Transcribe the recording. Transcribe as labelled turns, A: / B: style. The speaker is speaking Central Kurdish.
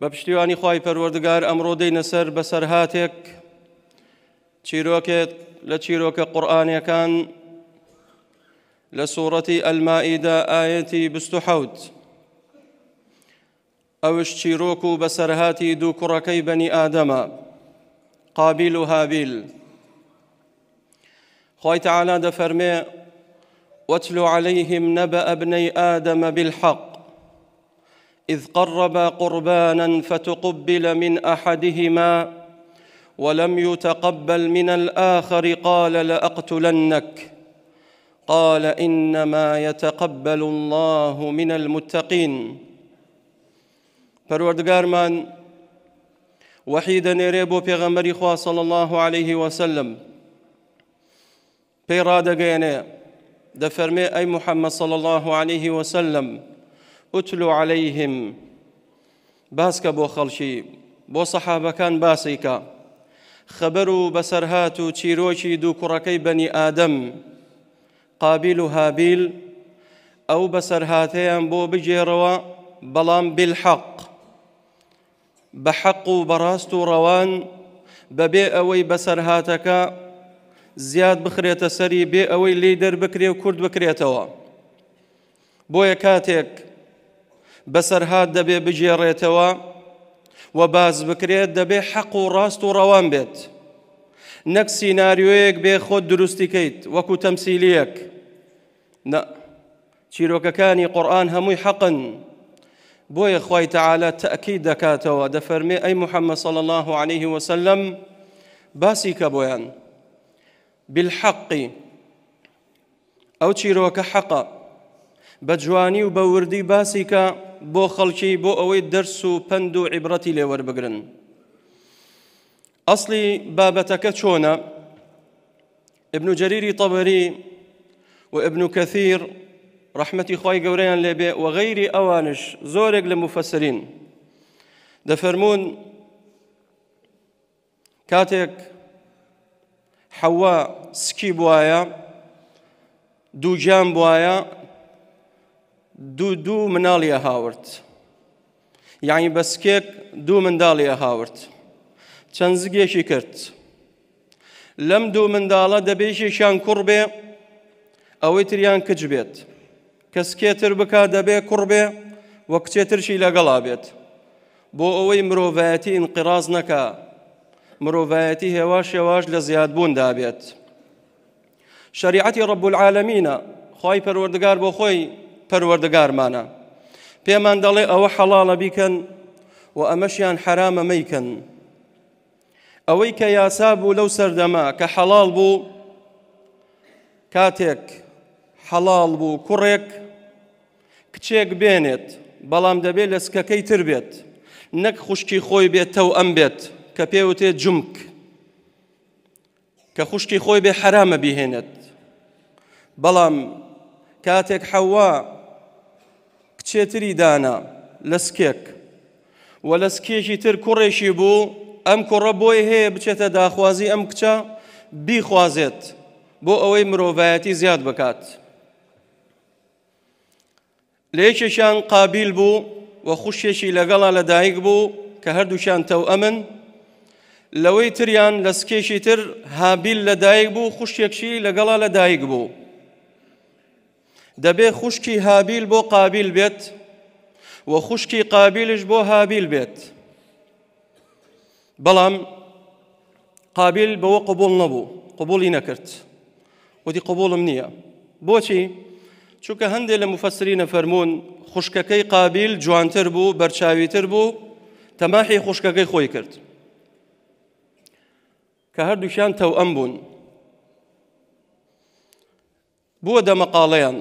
A: بابشتيواني پشتیوانی پروردگار امرو ئەمڕۆ نصر سەر بە سەرهاتێک قرآن لە لسورة المائدة لە سوورەتی أوش ئاەتی حوت ئەوش چیرۆک بني آدم سەرهاتی هابيل کوڕەکەی تعالى ئادەمە قابیل عليهم نبأ ابني آدم بالحق اذ قربا قربانا فتقبل من احدهما ولم يتقبل من الاخر قال لاقتلنك قال انما يتقبل الله من المتقين پروردگارمان وحی وحيدا ريبو پێغەمبەری خوا صلى الله عليه وسلم پێی ڕادەگەیەنێ دفرمي أي محمد صلى الله عليه وسلم ئوتلو عليهلەیهم باسکە بۆ خەڵکی بۆ سەحابەکان باسیکە خەبەر و بەسەرهات و چیرۆکی دوو کوڕەکەی بەنی ئادەم قابل و هابیل ئەو بەسەرهاتەیان بۆ بجێڕەوە بەڵام بالحەق بە حەق و بەڕاست و ڕەوان بەبێ ئەوەی بەسەرهاتەکە زیاد بخرێتە سەری بێ ئەوەی لی دەربکرێ و کورد بکرێتەوە بۆیە کاتێک بەسەرهات دەبێ بجێڕێتەوە و باز بکرێت دبي حق و ڕاست و ڕەوان بێت نەک سینناریۆیەک بێ خۆت دروستیکەیت وەکو تەمسیلیەک چیرۆکەکانی قورآن هەمووی حەقن بۆیە خی تعالى تاكيد دەکاتەوە ودفرمي اي محمد صلى الله عليه وسلم باسی بويان بالحق او ئەو حقا بجواني و بەوردی باسی کە بو خەڵکی بۆ ئەوەی دەرس و پند و عبرتي لور بگرن اصلي بابتك چونا ابن جريري طبري وابن كثير رحمتي خوي قوريان لبي وغيري أوانش زورق لمفسرين دفرمون كاتك حواء سكي بوايا دو جام بوايا دوو دوو مناڵیە هاورد. یعنی بەسکێک دوو منداڵیە هاورد. چەند زگێکی کرد. لەم دوو منداڵە دەبێژێکیان کوڕ بێ ئەوەی تریان کچ بێت. کەسکێتر بک دەبێ کوڕ بێ وە کچێترشی لەگەڵا بێت. بۆ ئەوەی مرۆڤایەتی ئینقراز نەکە. مرۆڤایەتی هێواش هێواش لە زیادبوون دابێت. شریعتی ڕب العالمینە خی پەروەردگار بۆ خۆی پەروەردەگارمانە پێمان دەڵێ ئەوە حەڵاڵە بیکەن و ئەمەشیان حرامە مەیکەن ئەوەی کە یاسا بوو لەو سەردەما کە حەڵال بوو کاتێک حەڵال بوو کوڕێک کچێک بێنێت بەڵام دەبێت لە سکەکەی تر بێت نەک خوشکی خۆی بێتەو ئەم بێت کە پێوتێ جمک کە خوشکی خۆی بێ حرامە بیهێنێت بەڵام کاتێک حەوا کچێتری دانا لە سکێک وە لە سکێکی تر کوڕێکی بوو ئەم کوڕە بۆی هەیە بچێتە داخوازی ئەم کچە بیخوازێت بۆ ئەوەی مرۆڤایەتی زیاد بکات. لێکێکیان قابل بوو وە خوشێکی لەگەڵا لەدایک بوو کە هەردووشان تەو ئەمن لەوەی تریان لە سکێشی تر هابیل لەدایک بوو خوشتێکشی لەگەڵا لەدایک بوو. دەبێ خوشکی هابیل بۆ قابل بێت و خوشکی قابلش بۆ هابیل بێت بەڵام قابل بەوە قبول نەبوو قبولی نەکرد ودی قبولم نییە بۆچی چونکە هەندێک لە مفەسری نەفەرمونون خوشکەکەی قابل جوانتر بوو بەرچاویتر بوو تەماحی خوشکەکەی خۆی کرد کە هەردووشیان تەو ئەم بوون بووە دەمەقاڵەیان